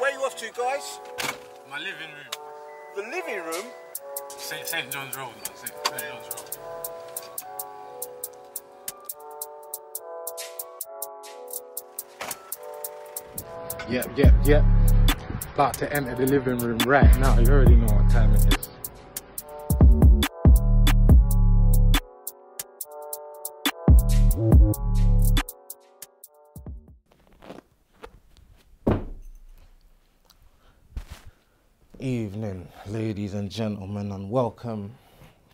Where are you off to, guys? My living room. The living room? St. St. John's Road, man. St. John's Road. Yep, yep, yep. About to enter the living room right now. You already know what time it is. Evening, ladies and gentlemen, and welcome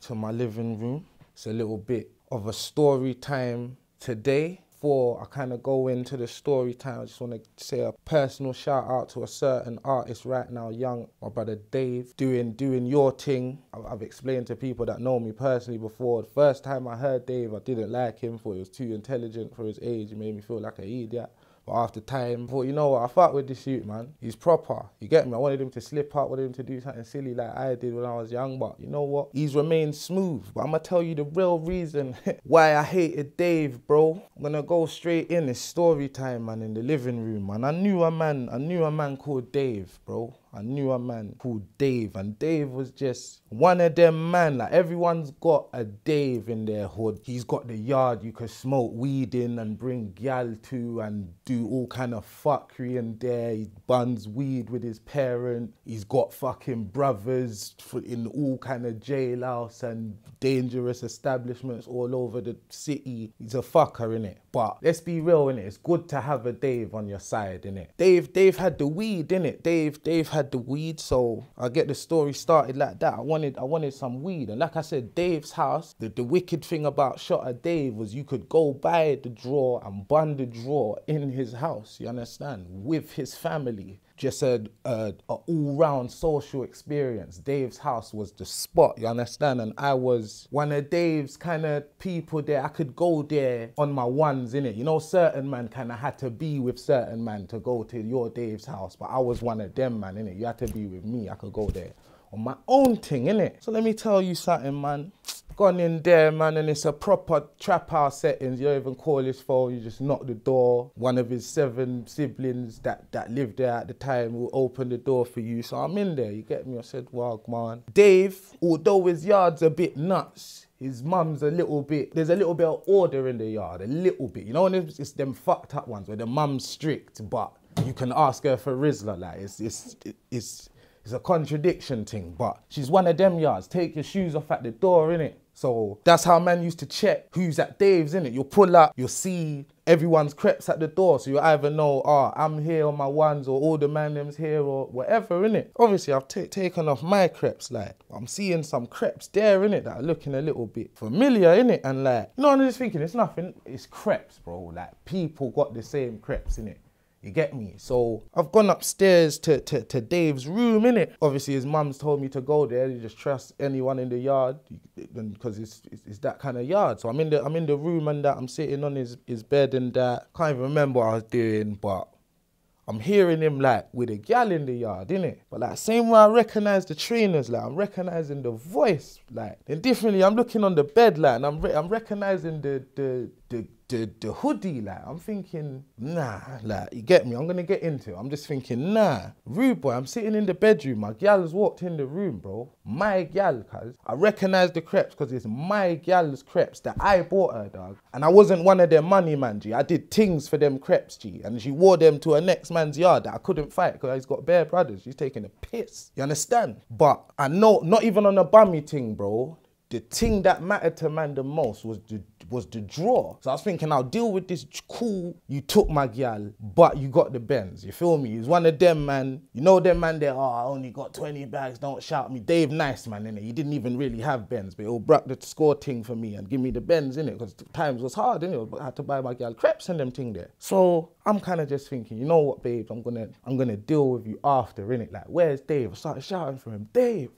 to my living room. It's a little bit of a story time today. Before I kind of go into the story time, I just want to say a personal shout out to a certain artist right now, young, my brother Dave, doing doing your thing. I've explained to people that know me personally before. The first time I heard Dave, I didn't like him for he was too intelligent for his age. He made me feel like an idiot. But after time, thought, you know what, I fuck with this shoot, man. He's proper. You get me? I wanted him to slip up, wanted him to do something silly like I did when I was young, but you know what? He's remained smooth. But I'm gonna tell you the real reason why I hated Dave, bro. I'm gonna go straight in. It's story time, man, in the living room, man. I knew a man, I knew a man called Dave, bro. I knew a man called Dave, and Dave was just one of them man. Like everyone's got a Dave in their hood. He's got the yard you can smoke weed in and bring gal to and do all kind of fuckery in there. He buns weed with his parent. He's got fucking brothers in all kind of jailhouse and dangerous establishments all over the city. He's a fucker in it. But let's be real, innit? It's good to have a Dave on your side, innit? Dave, Dave had the weed, innit? Dave, Dave had the weed, so I get the story started like that. I wanted, I wanted some weed. And like I said, Dave's house, the, the wicked thing about Shot at Dave was you could go buy the drawer and bun the drawer in his house, you understand? With his family just uh, a all-round social experience. Dave's house was the spot, you understand? And I was one of Dave's kind of people there. I could go there on my ones, in it. You know, certain man kind of had to be with certain man to go to your Dave's house, but I was one of them, man, in it. You had to be with me. I could go there on my own thing, in it. So let me tell you something, man gone in there, man, and it's a proper trap house settings. You don't even call his phone, you just knock the door. One of his seven siblings that, that lived there at the time will open the door for you. So I'm in there, you get me? I said, wow, man. Dave, although his yard's a bit nuts, his mum's a little bit, there's a little bit of order in the yard, a little bit. You know, and it's, it's them fucked up ones where the mum's strict, but you can ask her for Rizla. Like, it's, it's, it's, it's a contradiction thing, but she's one of them yards. Take your shoes off at the door, innit? So that's how man used to check who's at Dave's, innit? You'll pull up, you'll see everyone's creps at the door, so you either know, ah, oh, I'm here on my ones, or all the man them's here, or whatever, innit? Obviously, I've taken off my creps, like, I'm seeing some creps there, innit, that are looking a little bit familiar, innit? And like, you know, I'm just thinking, it's nothing, it's creps, bro. Like, people got the same creps, innit? You get me? So I've gone upstairs to, to, to Dave's room, innit? Obviously, his mum's told me to go there. You just trust anyone in the yard because it's, it's, it's, that kind of yard. So I'm in the I'm in the room and that I'm sitting on his, his bed and that. Can't even remember what I was doing, but I'm hearing him like with a gal in the yard, innit? But like same way I recognize the trainers, like I'm recognizing the voice, like and differently. I'm looking on the bed, like and I'm re I'm recognizing the the the the, the hoodie, like, I'm thinking, nah, like, you get me, I'm gonna get into it. I'm just thinking, nah, rude boy, I'm sitting in the bedroom, my gal's walked in the room, bro. My gal, cuz. I recognize the creeps, cuz it's my gal's creeps that I bought her, dog. And I wasn't one of their money man, G. I did things for them creeps, G. And she wore them to her next man's yard that I couldn't fight because he's got bare brothers. She's taking a piss, you understand? But I know, not even on a bummy thing, bro, the thing that mattered to man the most was the was the draw. So I was thinking, I'll deal with this cool, you took my girl, but you got the bends. You feel me? He's one of them, man. You know them, man, they are, oh, I only got 20 bags, don't shout me. Dave Nice, man, innit? He didn't even really have bends, but he'll brack the score thing for me and give me the bends, innit? Because times was hard, innit? I had to buy my girl crepes and them thing there. So I'm kind of just thinking, you know what, babe? I'm gonna, I'm gonna deal with you after, innit? Like, where's Dave? I started shouting for him, Dave,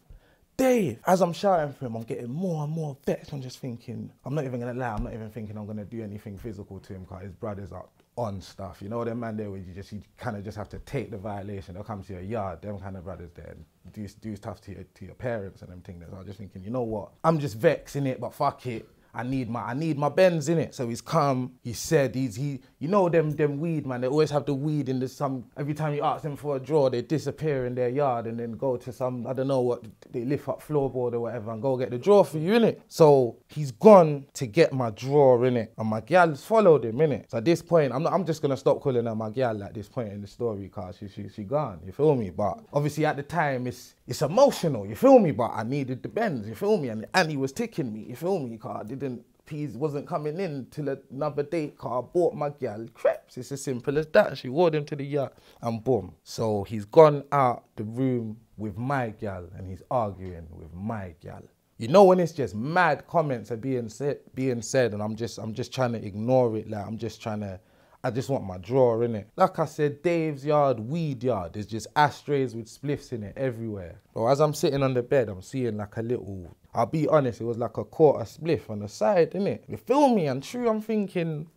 Dave. As I'm shouting for him, I'm getting more and more vexed. I'm just thinking, I'm not even gonna lie, I'm not even thinking I'm gonna do anything physical to him because his brother's up on stuff. You know them man there where you just you kind of just have to take the violation. They'll come to your yard, them kind of brothers there, do do stuff to your to your parents and them things. So I'm just thinking, you know what? I'm just vexing it, but fuck it. I need my I need my Benz in it. So he's come, he said he's he you know them them weed man, they always have the weed in the some every time you ask them for a draw, they disappear in their yard and then go to some I don't know what they lift up floorboard or whatever and go get the draw for you in it. So he's gone to get my draw in it, and my gal's followed him in it. So at this point, I'm not, I'm just gonna stop calling her my gal at this point in the story, cause she she she gone. You feel me? But obviously at the time it's it's emotional. You feel me? But I needed the bends. You feel me? And and he was ticking me. You feel me? Cause didn't peas wasn't coming in till another day because I bought my gal crepes. It's as simple as that. She wore them to the yacht and boom. So he's gone out the room with my gal and he's arguing with my gal. You know when it's just mad comments are being said being said and I'm just I'm just trying to ignore it, like I'm just trying to I just want my drawer in it. Like I said, Dave's yard, weed yard, there's just ashtrays with spliffs in it everywhere. But as I'm sitting on the bed, I'm seeing like a little, I'll be honest, it was like a quarter spliff on the side, innit? You feel me? And true, I'm thinking,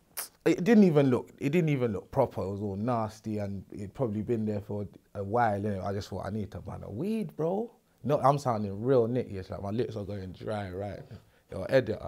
it didn't even look, it didn't even look proper. It was all nasty and it probably been there for a while, innit? I just thought I need to ban a weed, bro. No, I'm sounding real nitty. It's like my lips are going dry, right? or edit.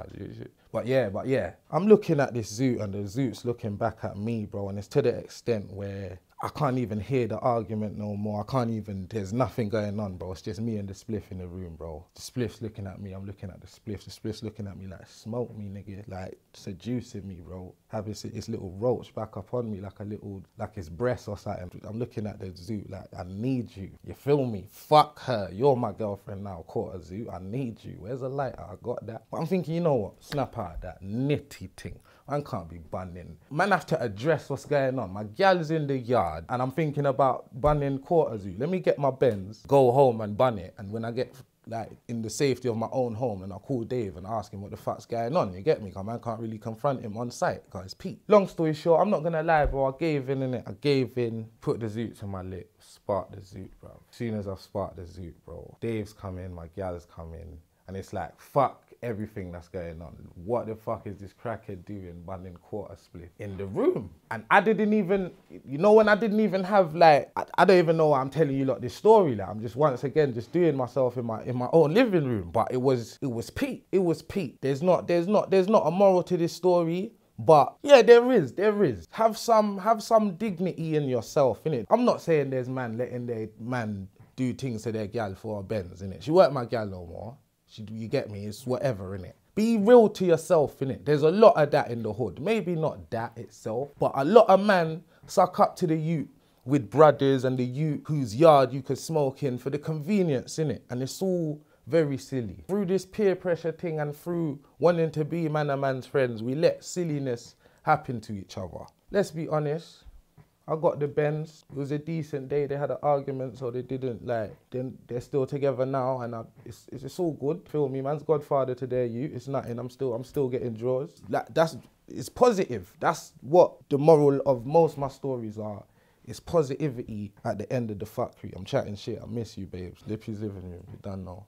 But yeah, but yeah, I'm looking at this zoo and the zoo's looking back at me, bro. And it's to the extent where I can't even hear the argument no more. I can't even, there's nothing going on, bro. It's just me and the spliff in the room, bro. The spliff's looking at me, I'm looking at the spliff. The spliff's looking at me like, smoke me, nigga. Like, seducing me, bro. Having his little roach back up on me like a little, like his breast or something. I'm looking at the zoo like, I need you. You feel me? Fuck her. You're my girlfriend now, caught a zoo. I need you. Where's the lighter? I got that. But I'm thinking, you know what? Snap out that nitty thing. I can't be bunning. Man have to address what's going on. My gal's in the yard and I'm thinking about bunning quarters. Let me get my bins, go home and bun it. And when I get like in the safety of my own home and I call Dave and ask him what the fuck's going on, you get me? Cause man can't really confront him on site because Pete. Long story short, I'm not gonna lie, bro, I gave in in it. I gave in, put the zoot to my lip, sparked the zoot, bro. As soon as I've sparked the zoot, bro, Dave's come in, my gal's come in, and it's like, fuck, everything that's going on. What the fuck is this cracker doing running quarter split in the room? And I didn't even, you know, when I didn't even have like, I, I don't even know why I'm telling you like this story. Like I'm just once again just doing myself in my in my own living room. But it was it was Pete. It was Pete. There's not there's not there's not a moral to this story. But yeah, there is, there is. Have some have some dignity in yourself, innit? I'm not saying there's man letting their man do things to their gal for a Benz, innit? She weren't my gal no more. You get me? It's whatever, in it. Be real to yourself, innit? There's a lot of that in the hood. Maybe not that itself, but a lot of men suck up to the youth with brothers and the youth whose yard you could smoke in for the convenience, innit? And it's all very silly. Through this peer pressure thing and through wanting to be man of man's friends, we let silliness happen to each other. Let's be honest, I got the Benz. It was a decent day. They had an argument, so they didn't like. Then they're still together now, and I, it's, it's, it's all good. Feel me, man's godfather to their you. It's nothing. I'm still I'm still getting draws. Like that's it's positive. That's what the moral of most my stories are. It's positivity at the end of the factory. I'm chatting shit. I miss you, babes. Lippy's living room. You don't know.